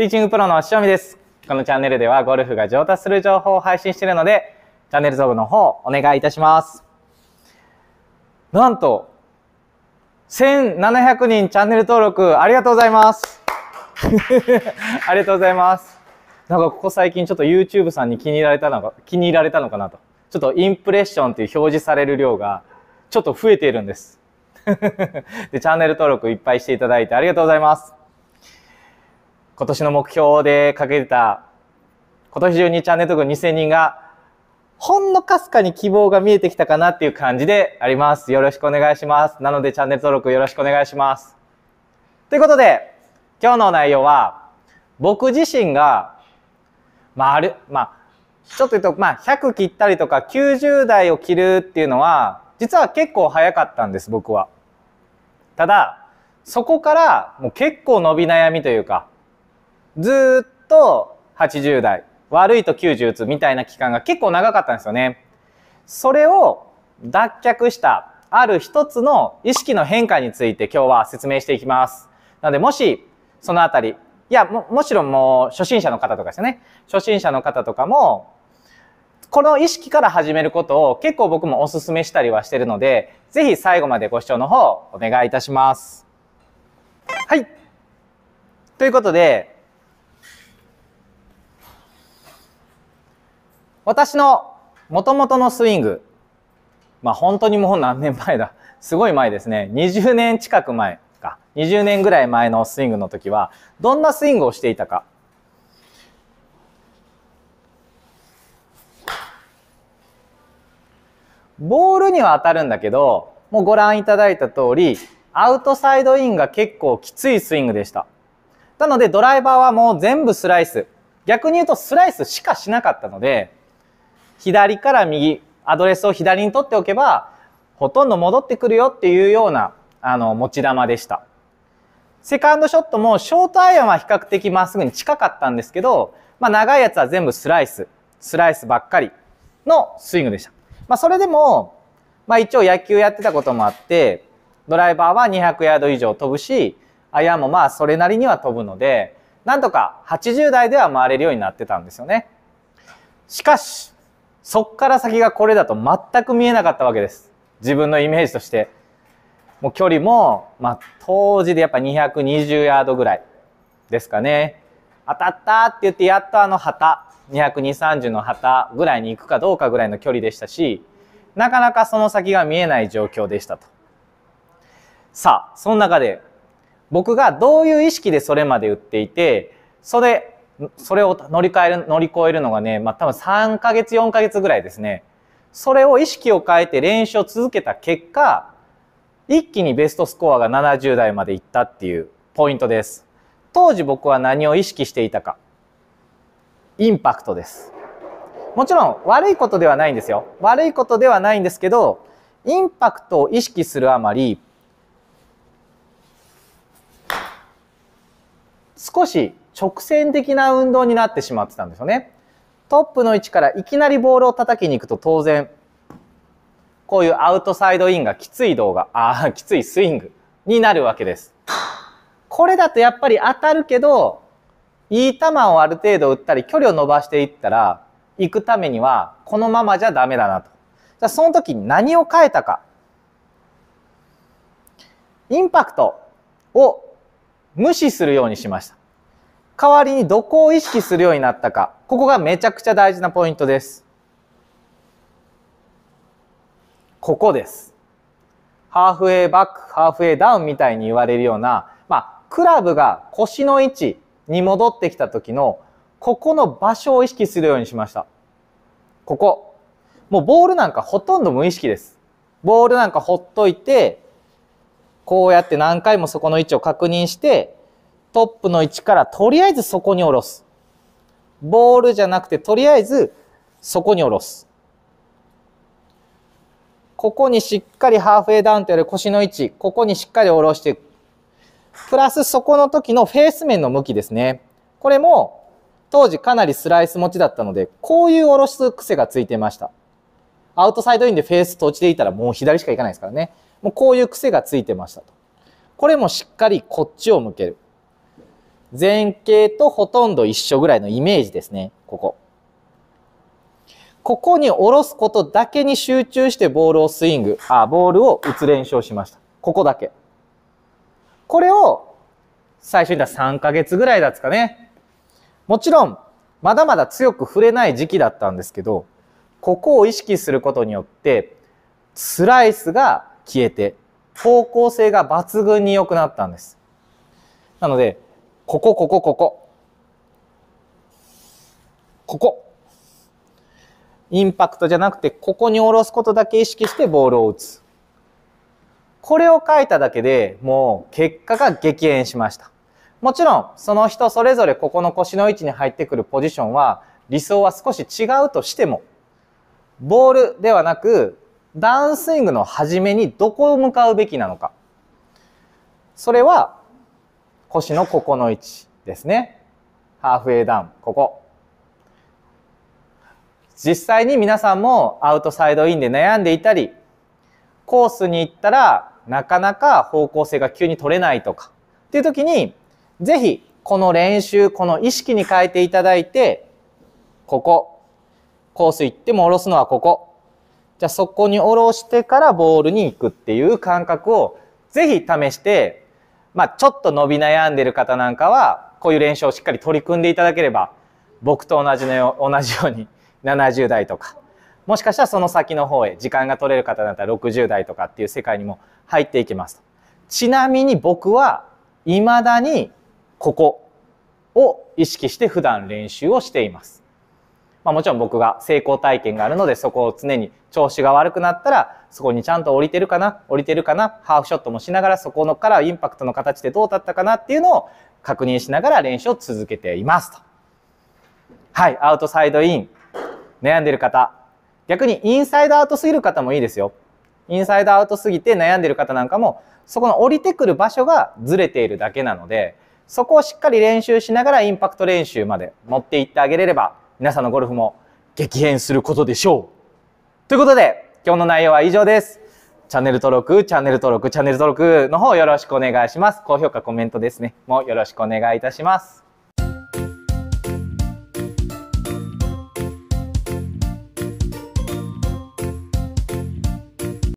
ティーチングプロの塩見です。このチャンネルではゴルフが上達する情報を配信しているので、チャンネル登録の方お願いいたします。なんと、1700人チャンネル登録ありがとうございます。ありがとうございます。なんかここ最近ちょっと YouTube さんに気に入られたのか、気に入られたのかなと。ちょっとインプレッションっていう表示される量がちょっと増えているんです。で、チャンネル登録いっぱいしていただいてありがとうございます。今年の目標で掲げてた、今年中にチャンネル登録2000人が、ほんのかすかに希望が見えてきたかなっていう感じであります。よろしくお願いします。なのでチャンネル登録よろしくお願いします。ということで、今日の内容は、僕自身が、まあ、ある、まあ、ちょっと言うと、まあ、100切ったりとか90代を切るっていうのは、実は結構早かったんです、僕は。ただ、そこからもう結構伸び悩みというか、ずっと80代、悪いと90打つみたいな期間が結構長かったんですよね。それを脱却したある一つの意識の変化について今日は説明していきます。なのでもしそのあたり、いやも、もちろんもう初心者の方とかですね、初心者の方とかも、この意識から始めることを結構僕もお勧めしたりはしてるので、ぜひ最後までご視聴の方お願いいたします。はい。ということで、私のもともとのスイング、まあ本当にもう何年前だ。すごい前ですね。20年近く前か。20年ぐらい前のスイングの時は、どんなスイングをしていたか。ボールには当たるんだけど、もうご覧いただいた通り、アウトサイドインが結構きついスイングでした。なのでドライバーはもう全部スライス。逆に言うとスライスしかしなかったので、左から右、アドレスを左に取っておけば、ほとんど戻ってくるよっていうような、あの、持ち球でした。セカンドショットも、ショートアイアンは比較的まっすぐに近かったんですけど、まあ、長いやつは全部スライス、スライスばっかりのスイングでした。まあ、それでも、まあ、一応野球やってたこともあって、ドライバーは200ヤード以上飛ぶし、アイアンもまあそれなりには飛ぶので、なんとか80代では回れるようになってたんですよね。しかし、そっから先がこれだと全く見えなかったわけです。自分のイメージとして。もう距離も、まあ、当時でやっぱ220ヤードぐらいですかね。当たったって言ってやっとあの旗、22030の旗ぐらいに行くかどうかぐらいの距離でしたし、なかなかその先が見えない状況でしたと。さあ、その中で僕がどういう意識でそれまで打っていて、それそれを乗り換える、乗り越えるのがね、まあ多分3ヶ月、4ヶ月ぐらいですね。それを意識を変えて練習を続けた結果、一気にベストスコアが70代までいったっていうポイントです。当時僕は何を意識していたか。インパクトです。もちろん悪いことではないんですよ。悪いことではないんですけど、インパクトを意識するあまり、少し直線的な運動になってしまってたんですよね。トップの位置からいきなりボールを叩きに行くと当然、こういうアウトサイドインがきつい動画、ああ、きついスイングになるわけです。これだとやっぱり当たるけど、いい球をある程度打ったり、距離を伸ばしていったら、行くためには、このままじゃダメだなと。じゃあその時に何を変えたか。インパクトを無視するようにしました。代わりにどこを意識するようになったか、ここがめちゃくちゃ大事なポイントです。ここです。ハーフウェイバック、ハーフウェイダウンみたいに言われるような、まあ、クラブが腰の位置に戻ってきた時の、ここの場所を意識するようにしました。ここ。もうボールなんかほとんど無意識です。ボールなんかほっといて、こうやって何回もそこの位置を確認して、トップの位置からとりあえずそこに下ろす。ボールじゃなくてとりあえずそこに下ろす。ここにしっかりハーフウェイダウンとやる腰の位置、ここにしっかり下ろしていく。プラスそこの時のフェース面の向きですね。これも当時かなりスライス持ちだったので、こういう下ろす癖がついてました。アウトサイドインでフェース閉じていたらもう左しか行かないですからね。もうこういう癖がついてましたと。これもしっかりこっちを向ける。前傾とほとんど一緒ぐらいのイメージですね、ここ。ここに下ろすことだけに集中してボールをスイング、あ、ボールを打つ練習をしました。ここだけ。これを最初にだ3ヶ月ぐらいだったかね。もちろん、まだまだ強く振れない時期だったんですけど、ここを意識することによって、スライスが消えて、方向性が抜群に良くなったんです。なので、ここ、ここ、ここ。ここ。インパクトじゃなくて、ここに下ろすことだけ意識してボールを打つ。これを書いただけでもう結果が激変しました。もちろん、その人それぞれここの腰の位置に入ってくるポジションは、理想は少し違うとしても、ボールではなく、ダウンスイングの始めにどこを向かうべきなのか。それは腰のここの位置ですね。ハーフウェイダウン、ここ。実際に皆さんもアウトサイドインで悩んでいたり、コースに行ったらなかなか方向性が急に取れないとかっていう時に、ぜひこの練習、この意識に変えていただいて、ここ、コース行っても下ろすのはここ。じゃあそこに下ろしてからボールに行くっていう感覚をぜひ試してまあ、ちょっと伸び悩んでる方なんかは、こういう練習をしっかり取り組んでいただければ、僕と同じの同じように70代とか、もしかしたらその先の方へ、時間が取れる方だったら60代とかっていう世界にも入っていきます。ちなみに僕は、未だにここを意識して普段練習をしています。まあ、もちろん僕が成功体験があるのでそこを常に調子が悪くなったらそこにちゃんと降りてるかな降りてるかなハーフショットもしながらそこのからインパクトの形でどうだったかなっていうのを確認しながら練習を続けていますと。はいアウトサイドイン悩んでる方逆にインサイドアウトすぎる方もいいですよ。インサイドアウトすぎて悩んでる方なんかもそこの降りてくる場所がずれているだけなのでそこをしっかり練習しながらインパクト練習まで持っていってあげれれば皆さんのゴルフも激変することでしょう。ということで、今日の内容は以上です。チャンネル登録、チャンネル登録、チャンネル登録の方よろしくお願いします。高評価、コメントですね。もよろしくお願いいたします。